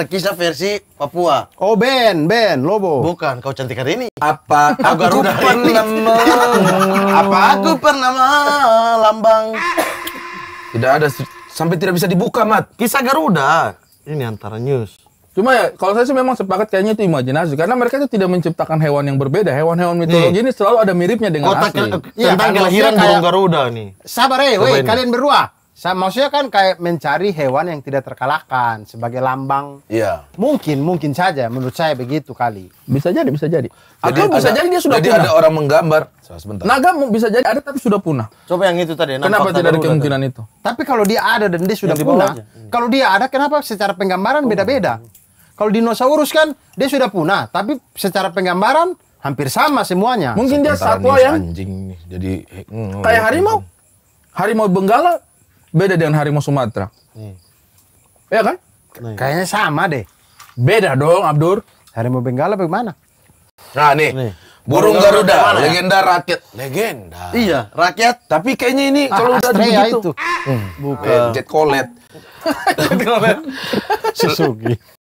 Rekisa versi Papua. Oh Ben, Ben, Lobo. Bukan, kau cantik hari ini. Apa aku Garuda pernah Apa aku pernah melambang? Tidak ada sampai tidak bisa dibuka, Mat. Kisah Garuda. Ini antara news. Cuma ya, kalau saya sih memang sepakat kayaknya itu imajinasi karena mereka itu tidak menciptakan hewan yang berbeda. Hewan-hewan hmm. mitologi nih. ini selalu ada miripnya dengan Kota asli. Ke, tentang iya, kelahiran burung Garuda nih. Sabar eh, woi, kalian berdua. Saya maksudnya kan kayak mencari hewan yang tidak terkalahkan sebagai lambang. Iya. Mungkin mungkin saja menurut saya begitu kali. Bisa jadi bisa jadi. Atau bisa ada, jadi dia sudah jadi punah. ada orang menggambar. Sebentar. Naga bisa jadi ada tapi sudah punah. Coba yang itu tadi. Kenapa tidak ada kemungkinan itu? Tapi kalau dia ada dan dia sudah punah. Kalau dia ada kenapa secara penggambaran oh. beda-beda? Kalau dinosaurus kan dia sudah punah tapi secara penggambaran hampir sama semuanya. Mungkin dia satwa yang anjing jadi hmm, kayak iya, harimau. Harimau Benggala beda dengan harimau Sumatera. Nih. Ya kan? Nih. Kayaknya sama deh. Beda dong, Abdur. Harimau Benggala bagaimana? Nah nih, nih. burung Garuda, Garuda ya? legenda ya? rakyat. Legenda. Iya, rakyat. Tapi kayaknya ini ah, kalau udah begitu. itu. Ah. Bukan. Jet Colet. Jet Colet. Sesugi.